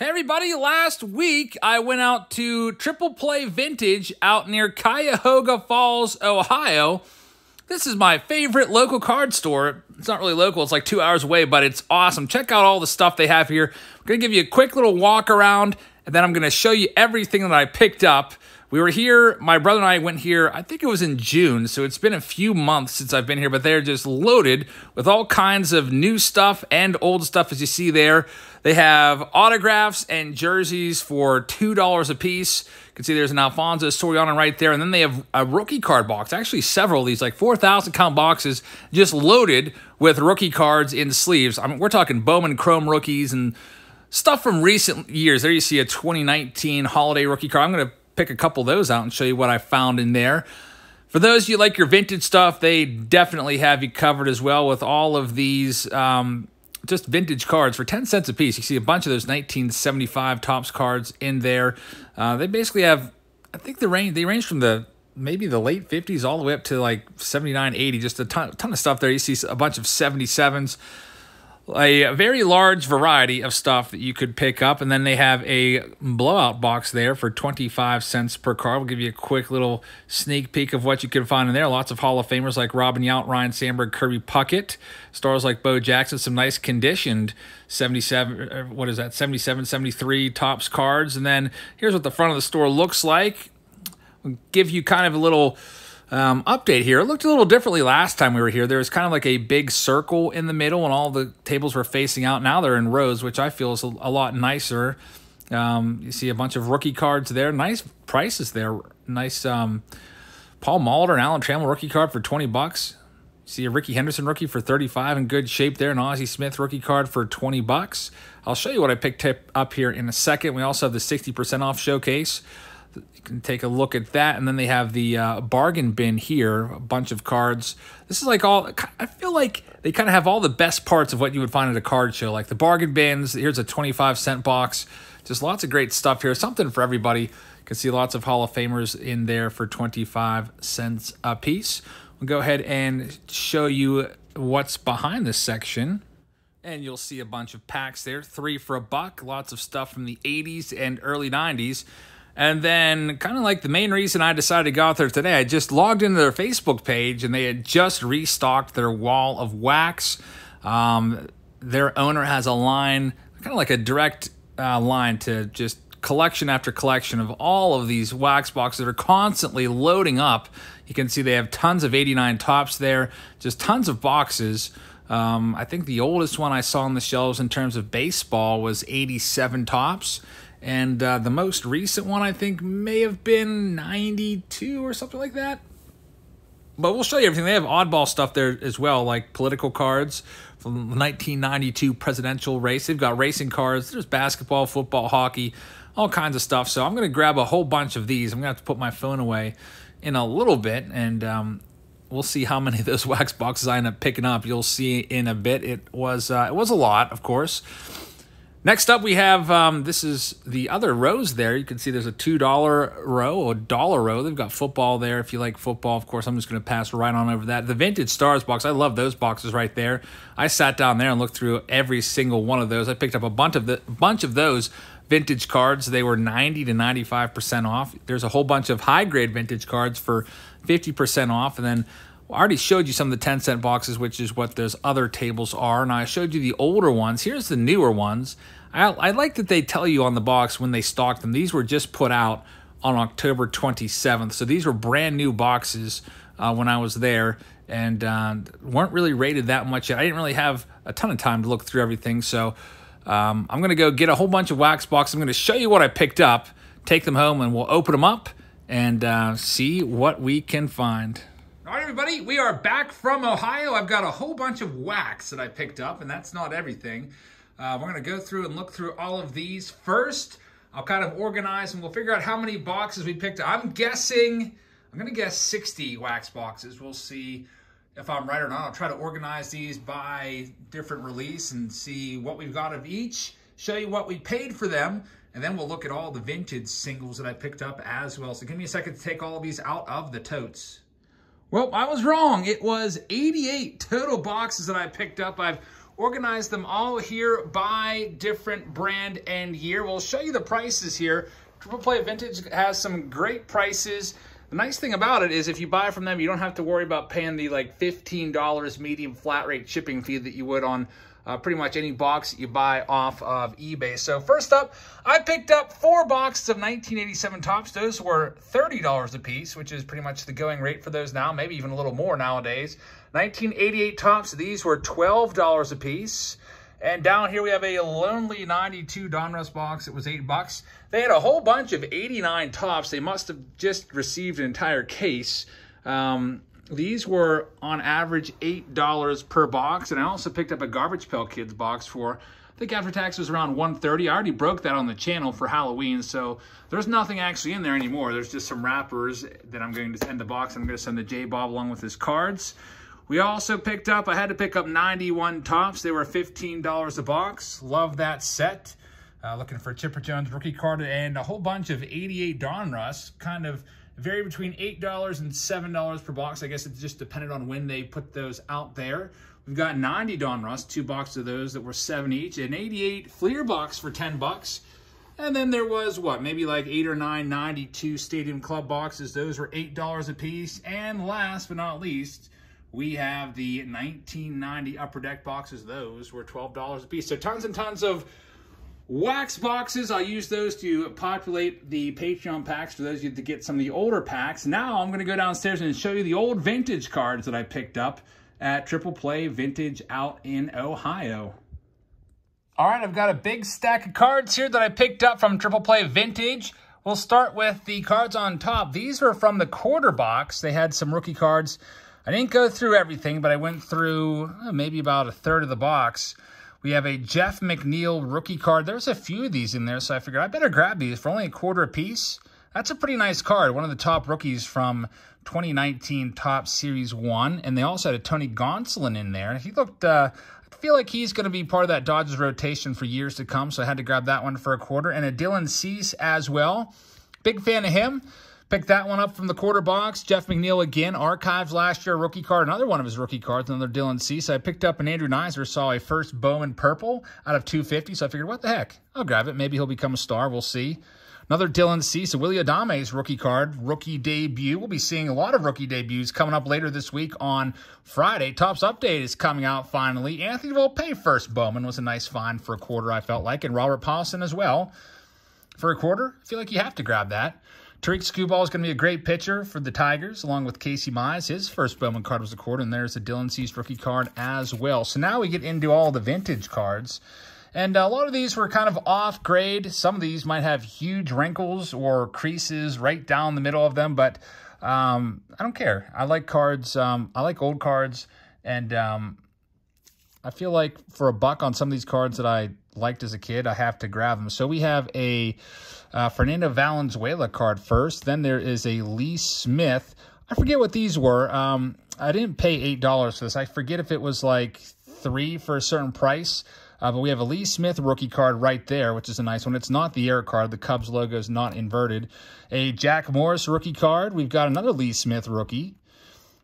Hey everybody, last week I went out to Triple Play Vintage out near Cuyahoga Falls, Ohio. This is my favorite local card store. It's not really local, it's like two hours away, but it's awesome. Check out all the stuff they have here. I'm gonna give you a quick little walk around, and then I'm gonna show you everything that I picked up we were here. My brother and I went here, I think it was in June. So it's been a few months since I've been here, but they're just loaded with all kinds of new stuff and old stuff, as you see there. They have autographs and jerseys for $2 a piece. You can see there's an Alfonso Soriano right there. And then they have a rookie card box, actually several of these, like 4,000 count boxes, just loaded with rookie cards in sleeves. I mean, we're talking Bowman Chrome rookies and stuff from recent years. There you see a 2019 holiday rookie card. I'm going to pick a couple of those out and show you what I found in there. For those you like your vintage stuff, they definitely have you covered as well with all of these um, just vintage cards for 10 cents a piece. You see a bunch of those 1975 Tops cards in there. Uh, they basically have, I think the range, they range from the maybe the late 50s all the way up to like 79, 80, just a ton, ton of stuff there. You see a bunch of 77s a very large variety of stuff that you could pick up. And then they have a blowout box there for 25 cents per card. We'll give you a quick little sneak peek of what you can find in there. Lots of Hall of Famers like Robin Yount, Ryan Sandberg, Kirby Puckett, stars like Bo Jackson, some nice conditioned 77, uh, what is that, 77, 73 tops cards. And then here's what the front of the store looks like. We'll give you kind of a little um, update here. It looked a little differently last time we were here. There was kind of like a big circle in the middle and all the tables were facing out. Now they're in rows, which I feel is a, a lot nicer. Um, you see a bunch of rookie cards there. Nice prices there. Nice um, Paul Molitor and Alan Trammell rookie card for 20 bucks. See a Ricky Henderson rookie for 35 in good shape there. An Aussie Smith rookie card for 20 bucks. I'll show you what I picked up here in a second. We also have the 60% off showcase you can take a look at that and then they have the uh, bargain bin here a bunch of cards this is like all i feel like they kind of have all the best parts of what you would find at a card show like the bargain bins here's a 25 cent box just lots of great stuff here something for everybody you can see lots of hall of famers in there for 25 cents a piece we'll go ahead and show you what's behind this section and you'll see a bunch of packs there three for a buck lots of stuff from the 80s and early 90s and then, kind of like the main reason I decided to go out there today, I just logged into their Facebook page and they had just restocked their wall of wax. Um, their owner has a line, kind of like a direct uh, line to just collection after collection of all of these wax boxes that are constantly loading up. You can see they have tons of 89 tops there, just tons of boxes. Um, I think the oldest one I saw on the shelves in terms of baseball was 87 tops. And uh, the most recent one, I think, may have been 92 or something like that. But we'll show you everything. They have oddball stuff there as well, like political cards from the 1992 presidential race. They've got racing cards. There's basketball, football, hockey, all kinds of stuff. So I'm going to grab a whole bunch of these. I'm going to have to put my phone away in a little bit, and um, we'll see how many of those wax boxes I end up picking up. You'll see in a bit. It was uh, it was a lot, of course. Next up, we have um, this is the other rows there. You can see there's a $2 row a dollar row. They've got football there. If you like football, of course, I'm just going to pass right on over that. The Vintage Stars box, I love those boxes right there. I sat down there and looked through every single one of those. I picked up a bunch of, the, bunch of those vintage cards. They were 90 to 95% off. There's a whole bunch of high grade vintage cards for 50% off. And then well, I already showed you some of the 10 cent boxes, which is what those other tables are. And I showed you the older ones. Here's the newer ones. I, I like that they tell you on the box when they stock them. These were just put out on October 27th. So these were brand new boxes uh, when I was there and uh, weren't really rated that much yet. I didn't really have a ton of time to look through everything. So um, I'm going to go get a whole bunch of wax boxes. I'm going to show you what I picked up, take them home, and we'll open them up and uh, see what we can find. All right, everybody, we are back from Ohio. I've got a whole bunch of wax that I picked up, and that's not everything. Uh, we're going to go through and look through all of these first. I'll kind of organize and we'll figure out how many boxes we picked up. I'm guessing, I'm going to guess 60 wax boxes. We'll see if I'm right or not. I'll try to organize these by different release and see what we've got of each, show you what we paid for them, and then we'll look at all the vintage singles that I picked up as well. So give me a second to take all of these out of the totes. Well, I was wrong. It was 88 total boxes that I picked up. I've organized them all here by different brand and year. We'll show you the prices here. Triple Play Vintage has some great prices. The nice thing about it is if you buy from them, you don't have to worry about paying the like $15 medium flat rate shipping fee that you would on uh, pretty much any box you buy off of eBay. So first up, I picked up four boxes of 1987 Tops. Those were $30 a piece, which is pretty much the going rate for those now, maybe even a little more nowadays. 1988 Tops, these were $12 a piece. And down here we have a lonely 92 Donruss box. It was eight bucks. They had a whole bunch of 89 tops. They must have just received an entire case. Um, these were on average $8 per box. And I also picked up a Garbage Pail Kids box for, I think after tax was around 130. I already broke that on the channel for Halloween. So there's nothing actually in there anymore. There's just some wrappers that I'm going to send the box. I'm going to send the J-Bob along with his cards. We also picked up, I had to pick up 91 tops. They were $15 a box. Love that set. Uh, looking for Chipper Jones rookie card and a whole bunch of 88 Donruss, kind of vary between $8 and $7 per box. I guess it's just dependent on when they put those out there. We've got 90 Don Donruss, two boxes of those that were seven each, an 88 Fleer box for 10 bucks. And then there was what, maybe like eight or nine 92 Stadium Club boxes. Those were $8 a piece. And last but not least, we have the 1990 Upper Deck boxes. Those were $12 a piece. So tons and tons of Wax boxes, I use those to populate the Patreon packs for those of you that get some of the older packs. Now I'm going to go downstairs and show you the old vintage cards that I picked up at Triple Play Vintage out in Ohio. All right, I've got a big stack of cards here that I picked up from Triple Play Vintage. We'll start with the cards on top. These were from the quarter box. They had some rookie cards. I didn't go through everything, but I went through uh, maybe about a third of the box. We have a Jeff McNeil rookie card. There's a few of these in there, so I figured I better grab these for only a quarter a piece. That's a pretty nice card. One of the top rookies from 2019 Top Series 1. And they also had a Tony Gonsolin in there. He looked, uh, I feel like he's going to be part of that Dodgers rotation for years to come. So I had to grab that one for a quarter. And a Dylan Cease as well. Big fan of him. Picked that one up from the quarter box. Jeff McNeil again, archives last year, rookie card, another one of his rookie cards, another Dylan C. So I picked up an Andrew Nizer, saw a first Bowman purple out of 250. So I figured, what the heck? I'll grab it. Maybe he'll become a star. We'll see. Another Dylan C. So Willie Adame's rookie card, rookie debut. We'll be seeing a lot of rookie debuts coming up later this week on Friday. Tops Update is coming out finally. Anthony Volpe first Bowman was a nice find for a quarter, I felt like, and Robert Paulson as well. For a quarter, I feel like you have to grab that. Tariq Skubal is going to be a great pitcher for the Tigers, along with Casey Mize. His first Bowman card was a quarter, and there's a Dylan Cease rookie card as well. So now we get into all the vintage cards. And a lot of these were kind of off grade. Some of these might have huge wrinkles or creases right down the middle of them, but um, I don't care. I like cards. Um, I like old cards. And um, I feel like for a buck on some of these cards that I liked as a kid, I have to grab them. So we have a uh, Fernando Valenzuela card first. Then there is a Lee Smith. I forget what these were. Um, I didn't pay $8 for this. I forget if it was like three for a certain price. Uh, but we have a Lee Smith rookie card right there, which is a nice one. It's not the error card. The Cubs logo is not inverted. A Jack Morris rookie card. We've got another Lee Smith rookie.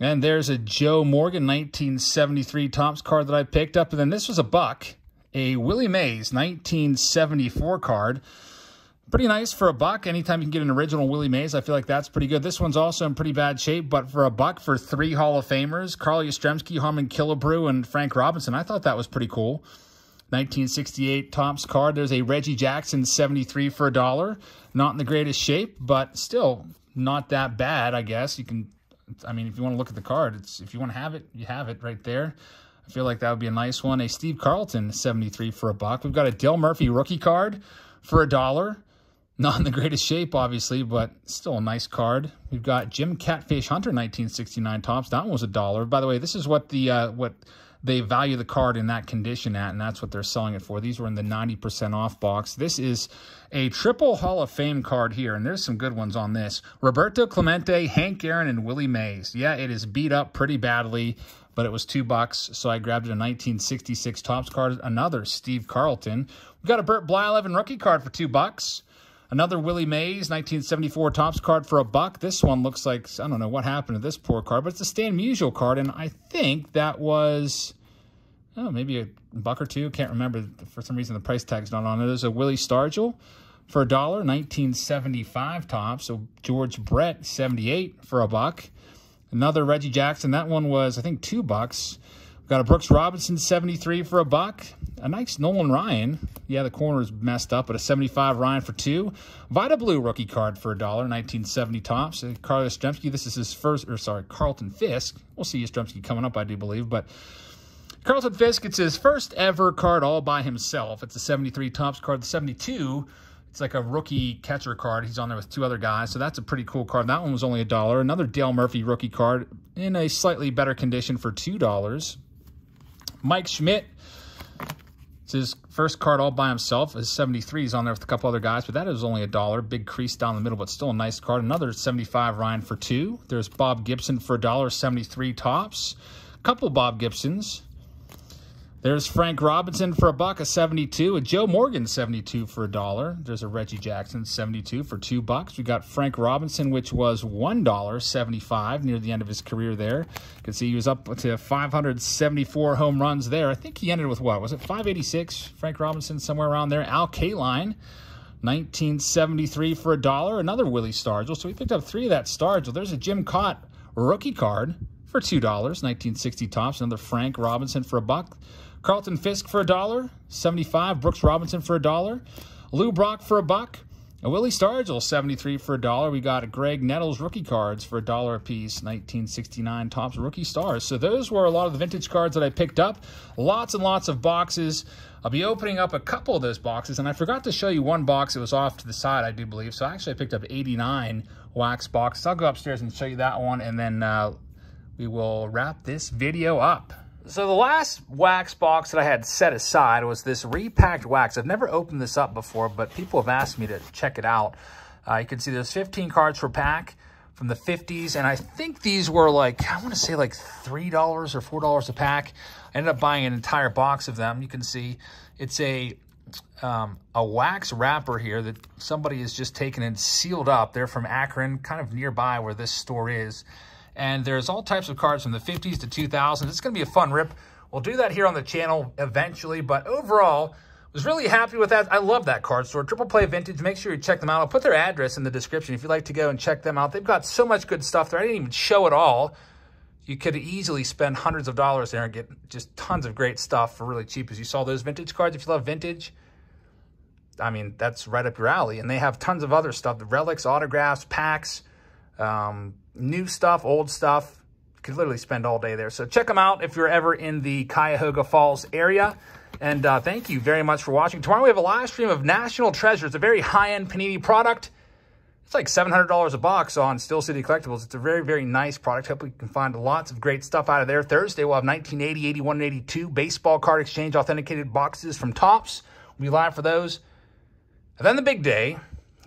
And there's a Joe Morgan 1973 Tops card that I picked up. And then this was a buck a Willie Mays 1974 card. Pretty nice for a buck. Anytime you can get an original Willie Mays, I feel like that's pretty good. This one's also in pretty bad shape, but for a buck for three Hall of Famers, Carl Yastrzemski, Harmon Killebrew, and Frank Robinson, I thought that was pretty cool. 1968 Tops card. There's a Reggie Jackson 73 for a dollar. Not in the greatest shape, but still not that bad, I guess. You can, I mean, if you want to look at the card, it's if you want to have it, you have it right there. I feel like that would be a nice one. A Steve Carlton 73 for a buck. We've got a Dale Murphy rookie card for a dollar. Not in the greatest shape, obviously, but still a nice card. We've got Jim Catfish Hunter 1969 tops. That one was a dollar. By the way, this is what the uh, what they value the card in that condition at, and that's what they're selling it for. These were in the 90% off box. This is a triple Hall of Fame card here, and there's some good ones on this. Roberto Clemente, Hank Aaron, and Willie Mays. Yeah, it is beat up pretty badly but it was two bucks. So I grabbed a 1966 Topps card, another Steve Carlton. We got a Burt Blyleven rookie card for two bucks. Another Willie Mays 1974 Topps card for a buck. This one looks like, I don't know what happened to this poor card, but it's a Stan Musial card, and I think that was, oh, maybe a buck or two. Can't remember. For some reason, the price tag's not on it. There's a Willie Stargell for a dollar, 1975 Topps. So George Brett, 78 for a buck. Another Reggie Jackson. That one was, I think, two bucks. We've got a Brooks Robinson 73 for a buck. A nice Nolan Ryan. Yeah, the corner's messed up, but a 75 Ryan for two. Vita Blue rookie card for a dollar, 1970 tops. Uh, Carlos Stremsky. this is his first, or sorry, Carlton Fisk. We'll see Stremski coming up, I do believe, but Carlton Fisk, it's his first ever card all by himself. It's a 73 tops card, the 72 it's like a rookie catcher card. He's on there with two other guys, so that's a pretty cool card. That one was only a dollar. Another Dale Murphy rookie card in a slightly better condition for $2. Mike Schmidt. It's his first card all by himself. His 73 is on there with a couple other guys, but that is only a dollar. Big crease down the middle, but still a nice card. Another 75 Ryan for two. There's Bob Gibson for $1.73 tops. A couple Bob Gibsons. There's Frank Robinson for a buck, a 72, a Joe Morgan 72 for a dollar. There's a Reggie Jackson 72 for two bucks. We got Frank Robinson, which was $1.75 near the end of his career there. You can see he was up to 574 home runs there. I think he ended with what? Was it 586? Frank Robinson, somewhere around there. Al Kaline. 1973 for a dollar. Another Willie Stargell. So we picked up three of that Stargell. There's a Jim Cott rookie card for $2, 1960 tops. Another Frank Robinson for a buck. Carlton Fisk for a dollar, 75. Brooks Robinson for a dollar, Lou Brock for a buck, and Willie Stargell 73 for a dollar. We got Greg Nettles rookie cards for a dollar a piece, 1969 tops rookie stars. So those were a lot of the vintage cards that I picked up. Lots and lots of boxes. I'll be opening up a couple of those boxes, and I forgot to show you one box. It was off to the side, I do believe. So actually, I picked up 89 wax boxes. I'll go upstairs and show you that one, and then uh, we will wrap this video up. So the last wax box that I had set aside was this repacked wax. I've never opened this up before, but people have asked me to check it out. Uh, you can see there's 15 cards per pack from the 50s, and I think these were like, I want to say like $3 or $4 a pack. I ended up buying an entire box of them. You can see it's a um, a wax wrapper here that somebody has just taken and sealed up. They're from Akron, kind of nearby where this store is. And there's all types of cards from the 50s to 2000s. It's going to be a fun rip. We'll do that here on the channel eventually. But overall, was really happy with that. I love that card store. Triple Play Vintage. Make sure you check them out. I'll put their address in the description if you'd like to go and check them out. They've got so much good stuff there. I didn't even show it all. You could easily spend hundreds of dollars there and get just tons of great stuff for really cheap. As you saw those vintage cards, if you love vintage, I mean, that's right up your alley. And they have tons of other stuff. The relics, autographs, packs, um, new stuff, old stuff. Could literally spend all day there. So check them out if you're ever in the Cuyahoga Falls area. And uh, thank you very much for watching. Tomorrow we have a live stream of National Treasure. It's a very high-end Panini product. It's like $700 a box on Still City Collectibles. It's a very, very nice product. Hope you can find lots of great stuff out of there. Thursday we'll have 1980, 81, and 82 baseball card exchange authenticated boxes from Tops. We'll be live for those. And then the big day,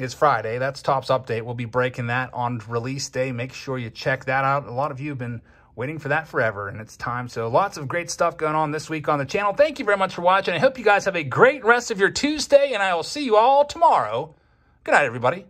is Friday. That's Tops Update. We'll be breaking that on release day. Make sure you check that out. A lot of you have been waiting for that forever, and it's time. So lots of great stuff going on this week on the channel. Thank you very much for watching. I hope you guys have a great rest of your Tuesday, and I will see you all tomorrow. Good night, everybody.